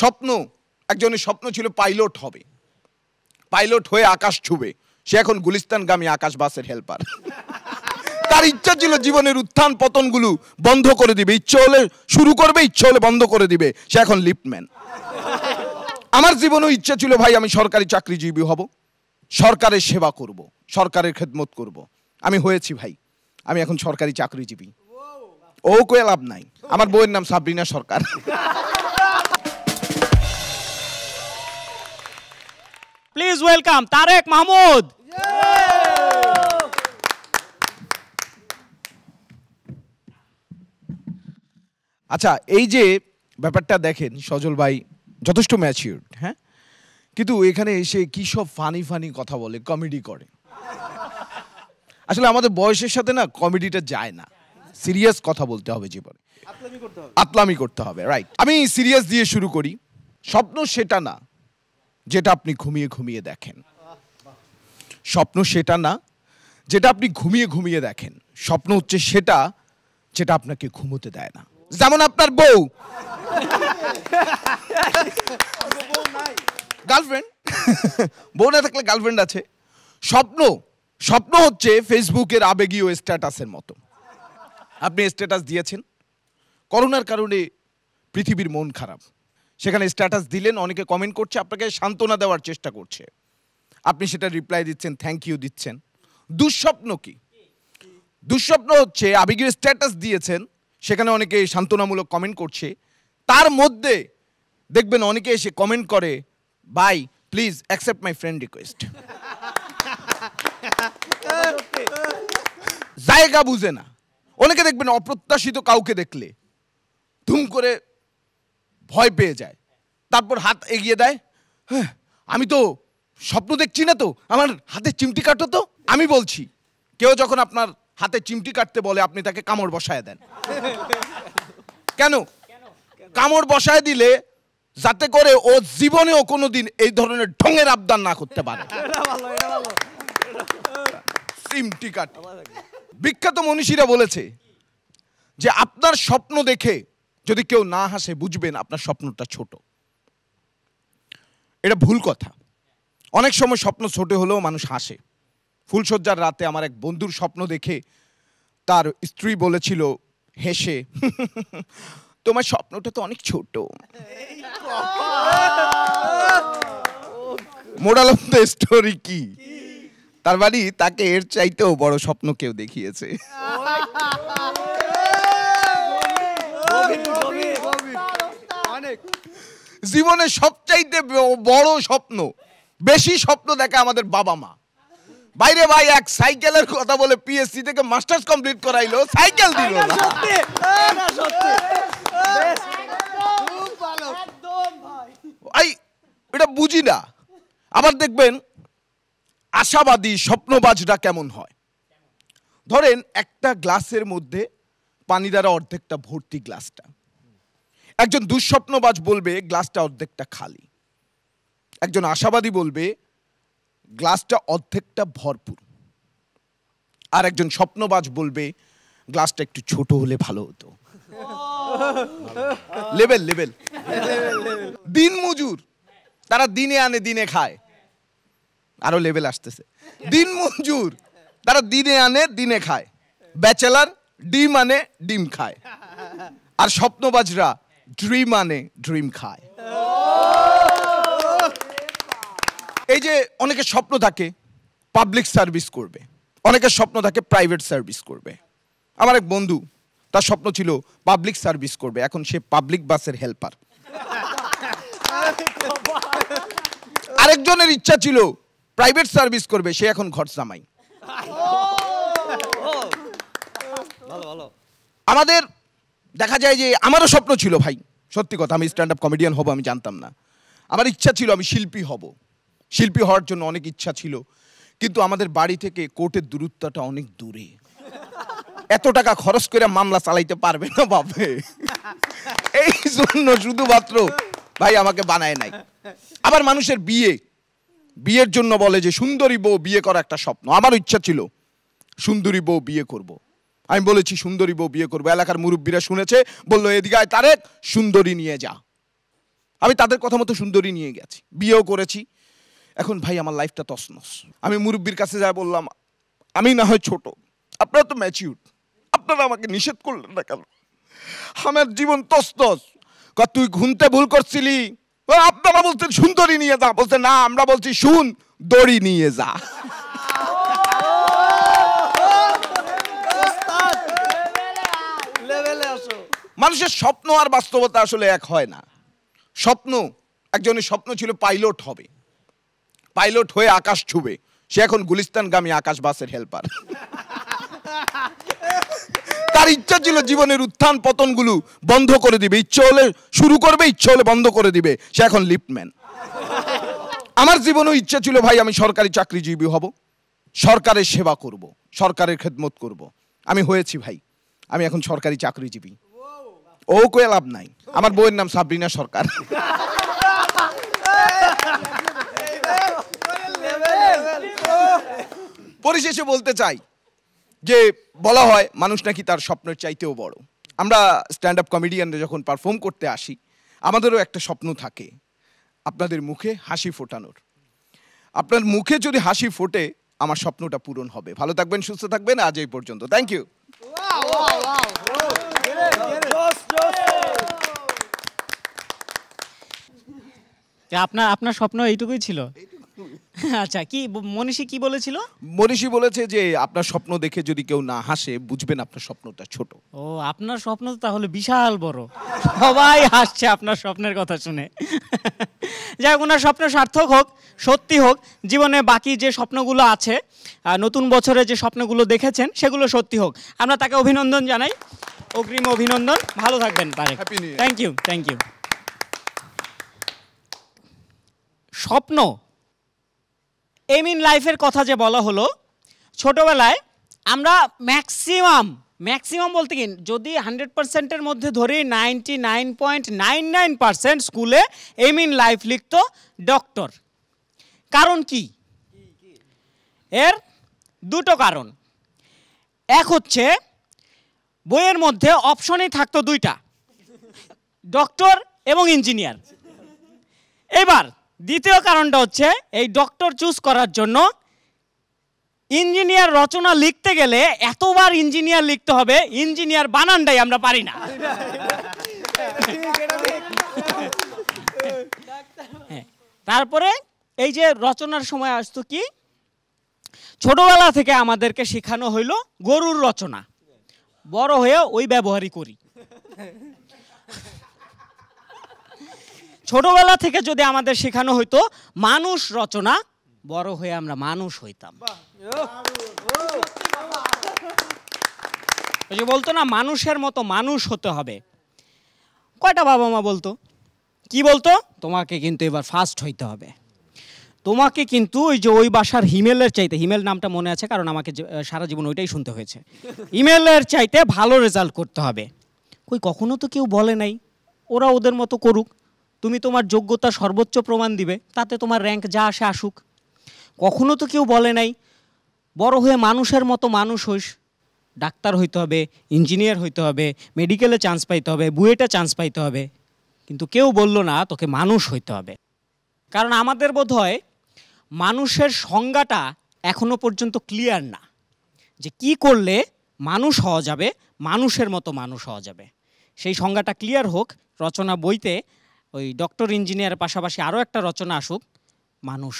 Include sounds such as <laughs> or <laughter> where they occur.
স্বপ্ন একজনের স্বপ্ন ছিল পাইলট হবে পাইলট হয়ে আকাশ ছুবে সে এখন গুলিস্তানগামী আকাশ বাসের হেল্পার তার ইচ্ছা ছিল জীবনের উত্থান পতনগুলো বন্ধ করে দিবে ইচ্ছে হলে শুরু করবে ইচ্ছে হলে বন্ধ করে দিবে সে এখন লিফটম্যান আমার জীবনেও ইচ্ছা ছিল ভাই আমি সরকারি চাকরিজীবী হব সরকারের সেবা করব সরকারের খেদমত করব আমি হয়েছি ভাই আমি এখন সরকারি চাকরিজীবী ও কয়ে লাভ নাই আমার বইয়ের নাম সাবরিনা সরকার প্লিজ ওয়েলকাম তারেক মাহমুদ আচ্ছা এই যে ব্যাপারটা দেখেন সজল ভাই যথেষ্ট ম্যাচিউর হ্যাঁ কিন্তু এখানে এসে কী সব ফানি ফানি কথা বলে কমেডি করে আসলে আমাদের বয়সের সাথে না কমেডিটা যায় না সিরিয়াস কথা বলতে হবে জীবনে আতলামি করতে হবে রাইট আমি সিরিয়াস দিয়ে শুরু করি স্বপ্ন সেটা না যেটা আপনি ঘুমিয়ে ঘুমিয়ে দেখেন স্বপ্ন সেটা না যেটা আপনি ঘুমিয়ে ঘুমিয়ে দেখেন স্বপ্ন হচ্ছে সেটা যেটা আপনাকে ঘুমোতে দেয় না যেমন আপনার বউ গার্লফ্রেন্ড বউ না থাকলে গার্লফ্রেন্ড আছে স্বপ্ন স্বপ্ন হচ্ছে ফেসবুকের আবেগীয় স্ট্যাটাসের মতো আপনি স্ট্যাটাস দিয়েছেন করোনার কারণে পৃথিবীর মন খারাপ সেখানে স্ট্যাটাস দিলেন অনেকে কমেন্ট করছে আপনাকে সান্ত্বনা দেওয়ার চেষ্টা করছে আপনি সেটা রিপ্লাই দিচ্ছেন থ্যাংক ইউ দিচ্ছেন দুঃস্বপ্ন কি দুঃস্বপ্ন হচ্ছে আবেগের স্ট্যাটাস দিয়েছেন সেখানে অনেকে সান্ত্বনামূলক কমেন্ট করছে তার মধ্যে দেখবেন অনেকে এসে কমেন্ট করে bye please accept my friend request জায়গা বুঝে না অনেকে দেখবেন অপ্রত্যাশিত কাউকে দেখলে ধুম করে ভয় পেয়ে যায় তারপর হাত এগিয়ে দেয় হ্যাঁ আমি তো স্বপ্ন দেখছি না তো আমার হাতে চিমটি কাটো তো আমি বলছি কেউ যখন আপনার হাতে চিমটি কাটতে বলে আপনি তাকে কামড় বসায় দেন কেন কামড় বসায় দিলে যাতে করে ও জীবনেও কোনো দিন এই ধরনের ঢঙের আবদান না করতে পারে চিমটি কাট বিখ্যাত মনীষীরা বলেছে যে আপনার স্বপ্ন দেখে যদি কেউ না হাসে বুঝবেন আপনার স্বপ্নটা ছোট এটা ভুল কথা অনেক সময় স্বপ্ন ছোট হলেও মানুষ হাসে ফুলশয্যার রাতে আমার এক বন্ধুর স্বপ্ন দেখে তার স্ত্রী বলেছিল হেসে <laughs> তোমার স্বপ্নটা তো অনেক ছোট মোরাল অফ দ্য স্টোরি কি তার বাড়ি তাকে এর চাইতেও বড় স্বপ্ন কেউ দেখিয়েছে <laughs> oh জীবনে সবচাইতে বড় স্বপ্ন বেশি স্বপ্ন দেখে আমাদের বাবা মা বাইরে ভাই এক সাইকেলের কথা বলে পিএসসি থেকে মাস্টার্স কমপ্লিট করাইলো সাইকেল দিল এটা বুঝি না আবার দেখবেন আশাবাদী স্বপ্নবাজরা কেমন হয় ধরেন একটা গ্লাসের মধ্যে পানি দ্বারা অর্ধেকটা ভর্তি গ্লাসটা একজন দুঃস্বপ্নবাজ বলবে গ্লাসটা অর্ধেকটা খালি একজন আশাবাদী বলবে গ্লাসটা অর্ধেকটা ভরপুর আর একজন স্বপ্নবাজ বলবে গ্লাসটা একটু ছোট হলে ভালো হতো লেবেল লেবেল দিন মজুর তারা দিনে আনে দিনে খায় আরো লেবেল আসতেছে দিন মজুর তারা দিনে আনে দিনে খায় ব্যাচেলার ডিম আনে ডিম খায় আর স্বপ্নবাজরা ড্রিম আনে ড্রিম খায় এই যে অনেকের স্বপ্ন থাকে পাবলিক সার্ভিস করবে অনেকের স্বপ্ন থাকে প্রাইভেট সার্ভিস করবে আমার এক বন্ধু তার স্বপ্ন ছিল পাবলিক সার্ভিস করবে এখন সে পাবলিক বাসের হেল্পার আরেকজনের ইচ্ছা ছিল প্রাইভেট সার্ভিস করবে সে এখন ঘর জামাই আমাদের দেখা যায় যে আমারও স্বপ্ন ছিল ভাই সত্যি কথা আমি স্ট্যান্ড আপ কমেডিয়ান হবো আমি জানতাম না আমার ইচ্ছা ছিল আমি শিল্পী হব শিল্পী হওয়ার জন্য অনেক ইচ্ছা ছিল কিন্তু আমাদের বাড়ি থেকে কোর্টের দূরত্বটা অনেক দূরে এত টাকা খরচ করে মামলা চালাইতে পারবে না বাপে এই জন্য শুধুমাত্র ভাই আমাকে বানায় নাই আবার মানুষের বিয়ে বিয়ের জন্য বলে যে সুন্দরী বউ বিয়ে করা একটা স্বপ্ন আমারও ইচ্ছা ছিল সুন্দরী বউ বিয়ে করবো আমি বলেছি সুন্দরী বউ বিয়ে করবো এলাকার মুরব্বীরা শুনেছে বলল এদিকে আয় তারেক সুন্দরী নিয়ে যা আমি তাদের কথা মতো সুন্দরী নিয়ে গেছি বিয়েও করেছি এখন ভাই আমার লাইফটা তসনস আমি মুরব্বীর কাছে যা বললাম আমি না হয় ছোট আপনারা তো ম্যাচিউর আপনারা আমাকে নিষেধ করলেন না কেন আমার জীবন তসনস তুই ঘুমতে ভুল করছিলি আপনারা বলতেন সুন্দরী নিয়ে যা বলতে না আমরা বলছি শুন দড়ি নিয়ে যা মানুষের স্বপ্ন আর বাস্তবতা আসলে এক হয় না স্বপ্ন একজনের স্বপ্ন ছিল পাইলট হবে পাইলট হয়ে আকাশ ছুবে সে এখন গুলিস্তানগামী আকাশ বাসের হেল্পার তার ইচ্ছা ছিল জীবনের উত্থান পতনগুলো বন্ধ করে দিবে ইচ্ছে হলে শুরু করবে ইচ্ছে হলে বন্ধ করে দিবে সে এখন লিপম্যান আমার জীবনেও ইচ্ছা ছিল ভাই আমি সরকারি চাকরিজীবী হব সরকারের সেবা করব সরকারের খেদমত করব আমি হয়েছি ভাই আমি এখন সরকারি চাকরিজীবী ও কয়ে লাভ নাই আমার বউয়ের নাম সাবরিনা সরকার পরিশেষে বলতে চাই যে বলা হয় মানুষ নাকি তার স্বপ্নের চাইতেও বড় আমরা স্ট্যান্ড আপ কমেডিয়ানরা যখন পারফর্ম করতে আসি আমাদেরও একটা স্বপ্ন থাকে আপনাদের মুখে হাসি ফোটানোর আপনার মুখে যদি হাসি ফোটে আমার স্বপ্নটা পূরণ হবে ভালো থাকবেন সুস্থ থাকবেন আজ এই পর্যন্ত থ্যাংক ইউ আপনার আপনার স্বপ্ন এইটুকুই ছিল আচ্ছা কি মনীষী কি বলেছিল মনীষী বলেছে যে আপনার স্বপ্ন দেখে যদি কেউ না হাসে বুঝবেন আপনার স্বপ্নটা ছোট ও আপনার স্বপ্ন তাহলে বিশাল বড় সবাই হাসছে আপনার স্বপ্নের কথা শুনে যাই হোক ওনার স্বপ্ন সার্থক হোক সত্যি হোক জীবনে বাকি যে স্বপ্নগুলো আছে নতুন বছরে যে স্বপ্নগুলো দেখেছেন সেগুলো সত্যি হোক আমরা তাকে অভিনন্দন জানাই অগ্রিম অভিনন্দন ভালো থাকবেন Tareq thank you thank you স্বপ্ন এম ইন লাইফের কথা যে বলা হলো ছোটোবেলায় আমরা ম্যাক্সিমাম ম্যাক্সিমাম বলতে কি যদি হান্ড্রেড পার্সেন্টের মধ্যে ধরি ninety nine point nine nine percent স্কুলে এম ইন লাইফ লিখত ডক্টর কারণ কি এর দুটো কারণ এক হচ্ছে বইয়ের মধ্যে অপশনই থাকতো দুইটা ডক্টর এবং ইঞ্জিনিয়ার এবার দ্বিতীয় কারণটা হচ্ছে এই ডক্টর চুজ করার জন্য ইঞ্জিনিয়ার রচনা লিখতে গেলে এতবার ইঞ্জিনিয়ার লিখতে হবে ইঞ্জিনিয়ার বানানটাই আমরা পারি না হ্যাঁ, তারপরে এই যে রচনার সময় আসত কি ছোটবেলা থেকে আমাদেরকে শেখানো হইলো গরুর রচনা বড় হয়ে ওই ব্যবহারই করি ছোটবেলা থেকে যদি আমাদের শেখানো হইতো মানুষ রচনা বড় হয়ে আমরা মানুষ হইতাম যে বলতো না মানুষের মতো মানুষ হতে হবে কয়টা বাবা মা বলতো কি বলতো তোমাকে কিন্তু এবার ফার্স্ট হইতে হবে তোমাকে কিন্তু ওই যে ওই বাসার হিমেলের চাইতে হিমেল নামটা মনে আছে কারণ আমাকে সারা জীবন ওইটাই শুনতে হয়েছে হিমেলের চাইতে ভালো রেজাল্ট করতে হবে কই কখনো তো কেউ বলে নাই ওরা ওদের মতো করুক তুমি তোমার যোগ্যতা সর্বোচ্চ প্রমাণ দিবে তাতে তোমার র্যাঙ্ক যা আসে আসুক কখনো তো কেউ বলে নাই বড় হয়ে মানুষের মতো মানুষ হইস ডাক্তার হইতে হবে ইঞ্জিনিয়ার হইতে হবে মেডিকেলে চান্স পাইতে হবে বুয়েটা চান্স পাইতে হবে কিন্তু কেউ বলল না তোকে মানুষ হইতে হবে কারণ আমাদের বোধ হয় মানুষের সংজ্ঞাটা এখনো পর্যন্ত ক্লিয়ার না যে কি করলে মানুষ হওয়া যাবে মানুষের মতো মানুষ হওয়া যাবে সেই সংজ্ঞাটা ক্লিয়ার হোক রচনা বইতে ওই ডক্টর ইঞ্জিনিয়ারের পাশাপাশি আরও একটা রচনা আসুক মানুষ